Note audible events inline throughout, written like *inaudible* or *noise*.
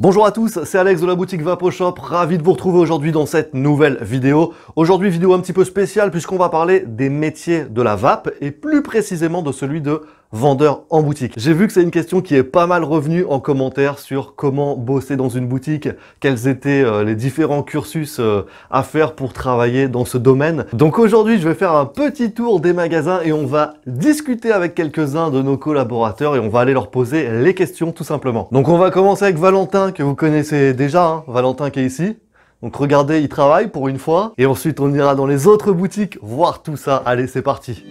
Bonjour à tous, c'est Alex de la boutique Shop. ravi de vous retrouver aujourd'hui dans cette nouvelle vidéo. Aujourd'hui vidéo un petit peu spéciale puisqu'on va parler des métiers de la vape et plus précisément de celui de vendeur en boutique. J'ai vu que c'est une question qui est pas mal revenue en commentaire sur comment bosser dans une boutique, quels étaient euh, les différents cursus euh, à faire pour travailler dans ce domaine. Donc aujourd'hui, je vais faire un petit tour des magasins et on va discuter avec quelques-uns de nos collaborateurs et on va aller leur poser les questions tout simplement. Donc on va commencer avec Valentin que vous connaissez déjà, hein. Valentin qui est ici. Donc regardez, il travaille pour une fois. Et ensuite, on ira dans les autres boutiques voir tout ça. Allez, c'est parti.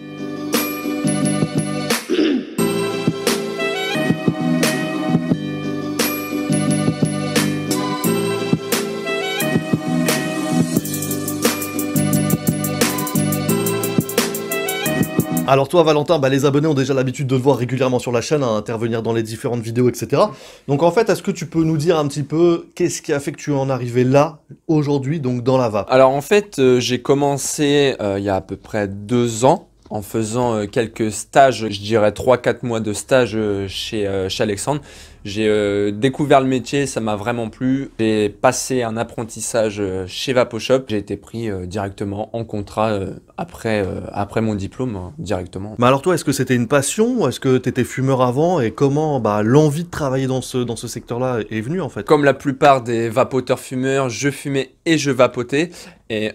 Alors toi Valentin, bah, les abonnés ont déjà l'habitude de te voir régulièrement sur la chaîne, à hein, intervenir dans les différentes vidéos, etc. Donc en fait, est-ce que tu peux nous dire un petit peu qu'est-ce qui a fait que tu en arrivé là, aujourd'hui, donc dans la VAP Alors en fait, euh, j'ai commencé euh, il y a à peu près deux ans en faisant euh, quelques stages, je dirais 3-4 mois de stage chez, chez Alexandre. J'ai euh, découvert le métier, ça m'a vraiment plu. J'ai passé un apprentissage euh, chez Vaposhop. J'ai été pris euh, directement en contrat après, après mon diplôme, hein, directement. Mais alors toi, est-ce que c'était une passion Est-ce que tu étais fumeur avant Et comment bah, l'envie de travailler dans ce, dans ce secteur-là est venue en fait Comme la plupart des vapoteurs fumeurs, je fumais et je vapotais. Et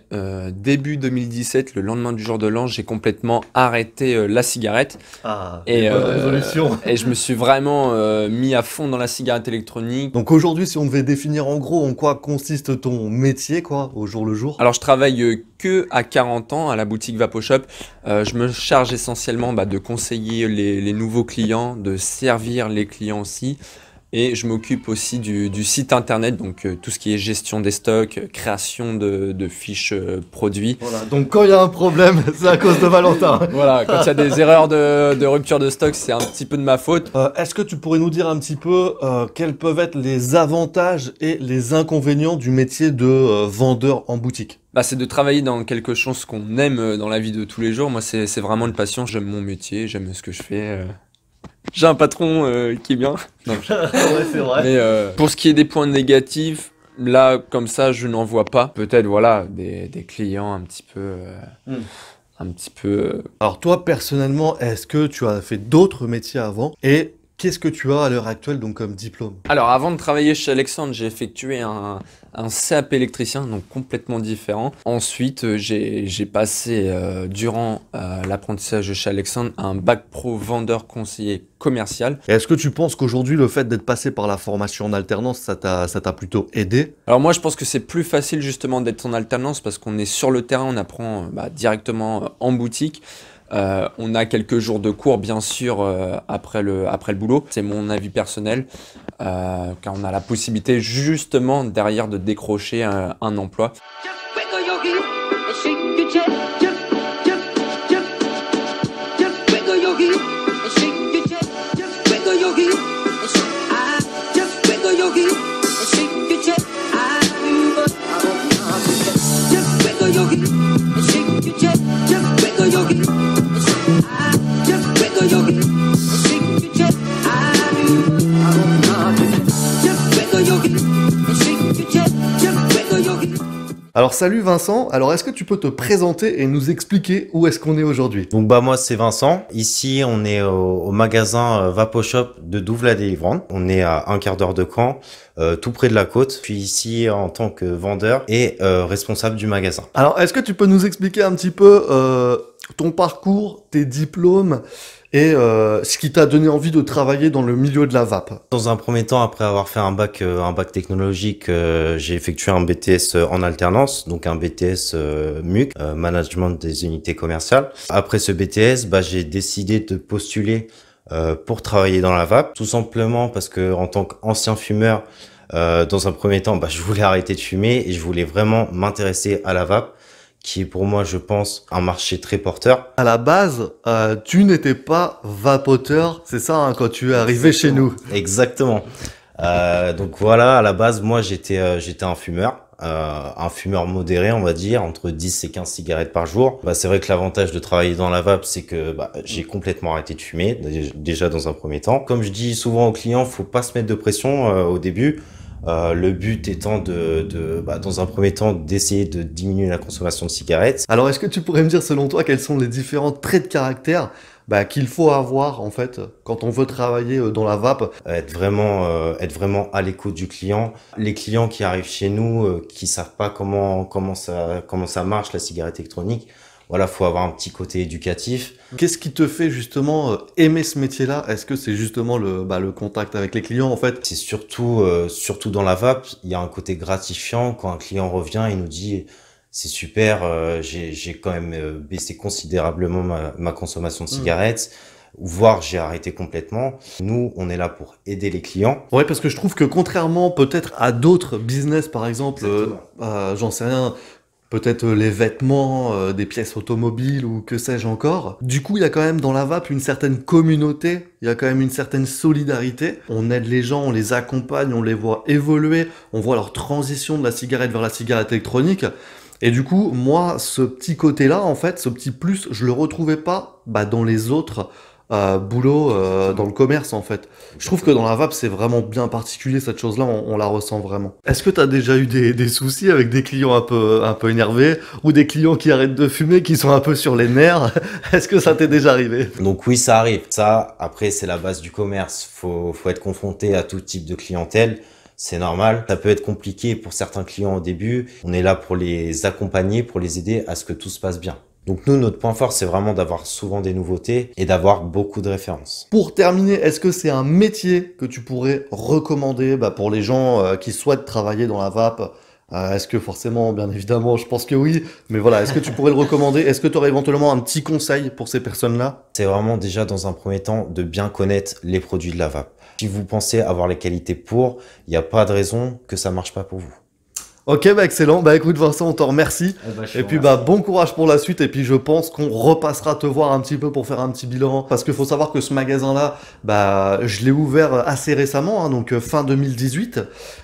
début 2017, le lendemain du jour de l'an, j'ai complètement arrêté la cigarette. Ah, et, résolution. et je me suis vraiment mis à fond dans la cigarette électronique. Donc aujourd'hui, si on devait définir en gros en quoi consiste ton métier, quoi, au jour le jour Alors je travaille euh, que à 40 ans à la boutique Vapo shop euh, je me charge essentiellement bah, de conseiller les, les nouveaux clients, de servir les clients aussi. Et je m'occupe aussi du, du, site internet, donc euh, tout ce qui est gestion des stocks, euh, création de, de fiches euh, produits. Voilà, donc quand il y a un problème, *laughs* c'est à cause de Valentin. *laughs* voilà, quand il y a des erreurs de, de rupture de stock, c'est un petit peu de ma faute. Est-ce que tu pourrais nous dire un petit peu quels peuvent être les avantages et les inconvénients du métier de vendeur en boutique bah, c'est de travailler dans quelque chose qu'on aime dans la vie de tous les jours. Moi, c'est vraiment une passion. J'aime mon métier, j'aime ce que je fais j'ai un patron euh, qui est bien. *laughs* Mais euh, pour ce qui est des points négatifs, là, comme ça, je n'en vois pas. Peut-être, voilà, des, clients un petit peu. Euh, hmm. Un petit peu. Alors, toi, personnellement, est-ce que tu as fait d'autres métiers avant Et Qu'est-ce que tu as à l'heure actuelle donc comme diplôme Alors avant de travailler chez Alexandre, j'ai effectué un, CAP électricien, donc complètement différent. Ensuite, euh, j'ai passé euh, durant euh, l'apprentissage chez Alexandre un bac pro vendeur conseiller commercial. Est-ce que tu penses qu'aujourd'hui le fait d'être passé par la formation en alternance, ça t'a plutôt aidé Alors moi je pense que c'est plus facile justement d'être en alternance parce qu'on est sur le terrain, on apprend bah, directement en boutique. Euh, on a quelques jours de cours, bien sûr, euh, après, le, après le boulot. C'est mon avis personnel, euh, car on a la possibilité justement derrière de décrocher un emploi. Alors salut Vincent, alors est-ce que tu peux te présenter et nous expliquer où est-ce qu'on est, aujourd'hui Donc bah moi c'est Vincent, ici on est au, magasin euh, Vapo Shop de Douvres la délivrante on est à un quart d'heure de Caen, euh, tout près de la côte, je suis ici en tant que vendeur et euh, responsable du magasin. Alors est-ce que tu peux nous expliquer un petit peu ton parcours, tes diplômes et euh, ce qui t'a donné envie de travailler dans le milieu de la vape Dans un premier temps, après avoir fait un bac, euh, un bac technologique, euh, j'ai effectué un BTS en alternance, donc un BTS MUC, Management des unités commerciales. Après ce BTS, bah, j'ai décidé de postuler pour travailler dans la vape, tout simplement parce que en tant qu'ancien fumeur, dans un premier temps, bah, je voulais arrêter de fumer et je voulais vraiment m'intéresser à la vape qui est pour moi, je pense, un marché très porteur. À la base, euh, tu n'étais pas vapoteur, c'est ça, hein, quand tu es arrivé chez nous. Exactement. Euh, donc voilà, à la base, moi, j'étais, euh, j'étais un fumeur. un fumeur modéré, on va dire, entre 10 et 15 cigarettes par jour. Bah, c'est vrai que l'avantage de travailler dans la vape, c'est que bah, j'ai complètement arrêté de fumer, déjà dans un premier temps. Comme je dis souvent aux clients, faut pas se mettre de pression au début euh, le but étant de, bah, dans un premier temps, d'essayer de diminuer la consommation de cigarettes. Alors, est-ce que tu pourrais me dire, selon toi, quels sont les différents traits de caractère bah, qu'il faut avoir en fait quand on veut travailler euh, dans la vape être vraiment euh, être vraiment à l'écoute du client les clients qui arrivent chez nous qui savent pas comment comment ça comment ça marche la cigarette électronique voilà, faut avoir un petit côté éducatif. Qu'est-ce qui te fait justement euh, aimer ce métier-là Est-ce que c'est justement le, bah, le contact avec les clients en fait C'est surtout, euh, surtout dans la vape, il y a un côté gratifiant quand un client revient et nous dit c'est super, euh, j'ai quand même baissé considérablement ma, consommation de mmh. cigarettes. voire j'ai arrêté complètement. Nous, on est là pour aider les clients. Ouais, parce que je trouve que contrairement peut-être à d'autres business, par exemple, bah, j'en sais rien, peut-être euh, les vêtements, euh, des pièces automobiles ou que sais-je encore. Du coup, il y a quand même dans la vape une certaine communauté, il y a quand même une certaine solidarité. On aide les gens, on les accompagne, on les voit évoluer, on voit leur transition de la cigarette vers la cigarette électronique. Et du coup, moi, ce petit côté-là, en fait, ce petit plus, je le retrouvais pas bah, dans les autres boulot euh, dans le commerce en fait. Je trouve que dans la vape c'est vraiment bien particulier cette chose-là, on, la ressent vraiment. Est-ce que tu as déjà eu des, des, soucis avec des clients un peu, un peu énervés ou des clients qui arrêtent de fumer, qui sont un peu sur les nerfs *laughs* Est-ce que ça t'est déjà arrivé Donc oui ça arrive. Ça après c'est la base du commerce. Faut, faut être confronté à tout type de clientèle c'est normal. Ça peut être compliqué pour certains clients au début. On est là pour les accompagner, pour les aider à ce que tout se passe bien. Donc nous, notre point fort, c'est vraiment d'avoir souvent des nouveautés et d'avoir beaucoup de références. Pour terminer, est-ce que c'est un métier que tu pourrais recommander bah, pour les gens euh, qui souhaitent travailler dans la vape euh, est-ce que forcément, bien évidemment, je pense que oui, mais voilà, est-ce que tu pourrais le recommander Est-ce que tu aurais éventuellement un petit conseil pour ces personnes-là C'est vraiment déjà dans un premier temps de bien connaître les produits de la vape. Si vous pensez avoir les qualités pour, il n'y a pas de raison que ça ne marche pas pour vous. Ok, bah excellent. Bah écoute Vincent, on te remercie. Eh bah, et puis bah bon courage pour la suite. Et puis je pense qu'on repassera te voir un petit peu pour faire un petit bilan. Parce qu'il faut savoir que ce magasin-là, bah je l'ai ouvert assez récemment, hein, donc euh, fin 2018.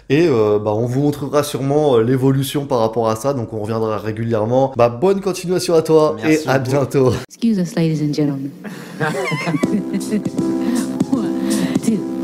Et euh, bah on vous montrera sûrement euh, l'évolution par rapport à ça. Donc on reviendra régulièrement. Bah bonne continuation à toi et à bientôt. Excuse us, ladies and gentlemen. *laughs*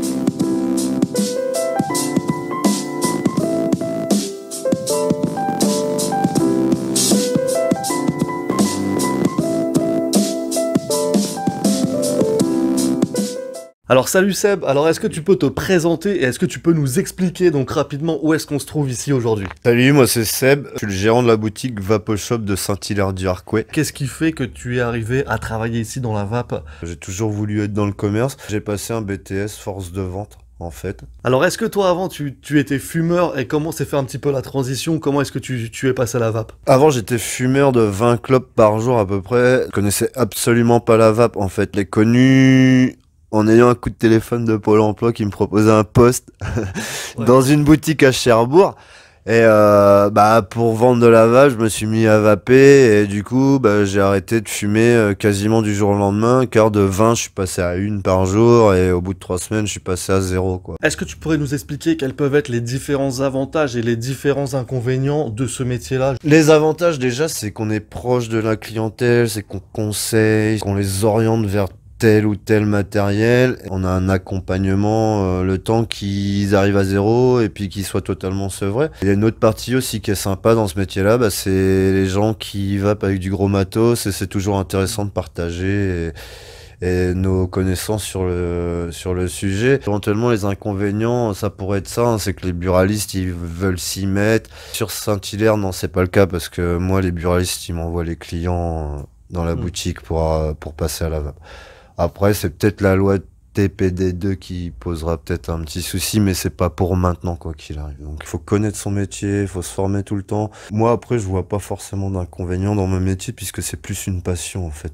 Alors salut Seb, alors est-ce que tu peux te présenter et est-ce que tu peux nous expliquer donc rapidement où est-ce qu'on se trouve ici aujourd'hui Salut, moi c'est Seb, je suis le gérant de la boutique Shop de Saint-Hilaire-du-Harcouët. Qu'est-ce qui fait que tu es arrivé à travailler ici dans la vape J'ai toujours voulu être dans le commerce, j'ai passé un BTS force de vente en fait. Alors est-ce que toi avant tu, tu étais fumeur et comment s'est fait un petit peu la transition Comment est-ce que tu, tu, es passé à la vape Avant j'étais fumeur de 20 clopes par jour à peu près. Je connaissais absolument pas la vape en fait. Les connus en ayant un coup de téléphone de Pôle Emploi qui me proposait un poste *laughs* dans une boutique à Cherbourg. Et euh, bah pour vendre de la vache, je me suis mis à vaper et du coup bah, j'ai arrêté de fumer euh, quasiment du jour au lendemain. Car de 20, je suis passé à une par jour et au bout de trois semaines, je suis passé à zéro. Quoi. Est-ce que tu pourrais nous expliquer quels peuvent être les différents avantages et les différents inconvénients de ce métier-là Les avantages déjà, c'est qu'on est proche de la clientèle, c'est qu'on conseille, qu'on les oriente vers tel ou tel matériel. On a un accompagnement euh, le temps qu'ils arrivent à zéro et puis qu'ils soient totalement sevrés. Il y a une autre partie aussi qui est sympa dans ce métier-là, bah, c'est les gens qui vapent avec du gros matos et c'est toujours intéressant de partager. nos connaissances sur le sur le sujet éventuellement les inconvénients ça pourrait être ça hein, c'est que les buralistes ils veulent s'y mettre sur Saint-Hilaire non c'est pas le cas parce que moi les buralistes ils m'envoient les clients dans la mm. boutique pour, euh, pour passer à la vape. Après, c'est peut-être la loi TPD2 qui posera peut-être un petit souci, mais c'est pas pour maintenant, quoi qu'il arrive. Donc, il faut connaître son métier, il faut se former tout le temps. Moi, après, je vois pas forcément d'inconvénient dans mon métier, puisque c'est plus une passion, en fait,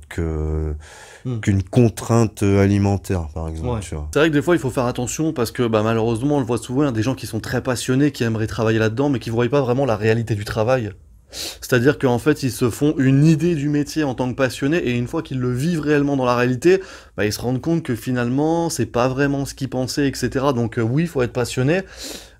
hmm. qu'une contrainte euh, alimentaire, par exemple. C'est vrai que des fois, il faut faire attention, parce que bah, malheureusement, on le voit souvent, hein, des gens qui sont très passionnés, qui aimeraient travailler là-dedans, mais qui ne voient pas vraiment la réalité du travail. C'est-à-dire qu'en fait, ils se font une idée du métier en tant que passionnés, et une fois qu'ils le vivent réellement dans la réalité, bah, ils se rendent compte que finalement, c'est pas vraiment ce qu'ils pensaient, etc. Donc euh, oui, il faut être passionné,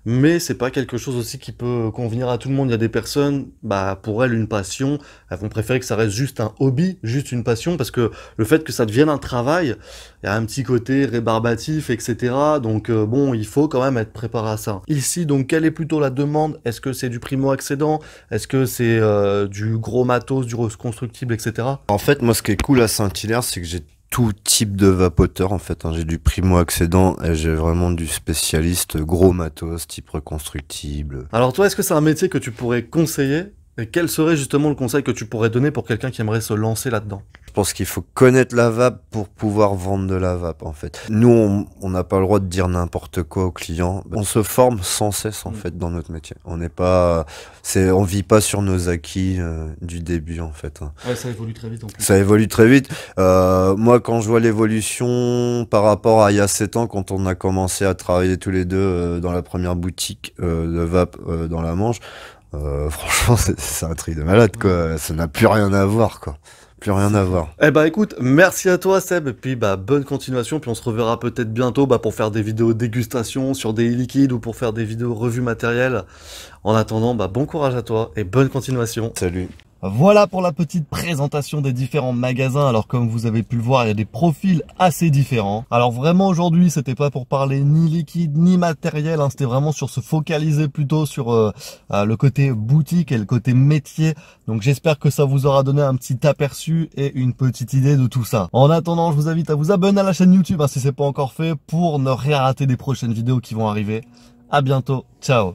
mais c'est pas quelque chose aussi qui peut convenir à tout le monde. Il y a des personnes, bah, pour elles, une passion, elles vont préférer que ça reste juste un hobby, juste une passion, parce que le fait que ça devienne un travail, il y a un petit côté rébarbatif, etc. Donc euh, bon, il faut quand même être préparé à ça. Ici, donc, quelle est plutôt la demande Est-ce que c'est du primo-accédant Est-ce que c'est euh, du gros matos, du reconstructible, etc. En fait, moi, ce qui est cool à Saint-Hilaire, c'est que j'ai tout type de vapoteur en fait. Hein. J'ai du primo accédant et j'ai vraiment du spécialiste gros matos type reconstructible. Alors toi, est-ce que c'est un métier que tu pourrais conseiller et quel serait justement le conseil que tu pourrais donner pour quelqu'un qui aimerait se lancer là-dedans Je pense qu'il faut connaître la vape pour pouvoir vendre de la vape en fait. Nous, on n'a pas le droit de dire n'importe quoi aux clients. On se forme sans cesse en mm. fait dans notre métier. On n'est pas, c'est, on vit pas sur nos acquis euh, du début en fait. Hein. ça évolue très vite en plus. Ça évolue très vite. Euh, moi, quand je vois l'évolution par rapport à il y a 7 ans quand on a commencé à travailler tous les deux euh, dans la première boutique de vape dans la Manche, euh, *laughs* franchement, c'est un tri de malade, quoi. Ça n'a plus rien à voir, quoi. Plus rien à voir. Eh bah écoute, merci à toi Seb, et puis bah bonne continuation, puis on se reverra peut-être bientôt bah, pour faire des vidéos dégustation sur des liquides ou pour faire des vidéos revues matérielles. En attendant, bah bon courage à toi et bonne continuation. Salut. Voilà pour la petite présentation des différents magasins. Alors comme vous avez pu le voir, il y a des profils assez différents. Alors vraiment aujourd'hui, c'était pas pour parler ni liquide ni matériel. Hein. C'était vraiment sur se focaliser plutôt sur euh, euh, le côté boutique et le côté métier. Donc j'espère que ça vous aura donné un petit aperçu et une petite idée de tout ça. En attendant, je vous invite à vous abonner à la chaîne YouTube si hein, si c'est pas encore fait pour ne rien rater des prochaines vidéos qui vont arriver. À bientôt. Ciao.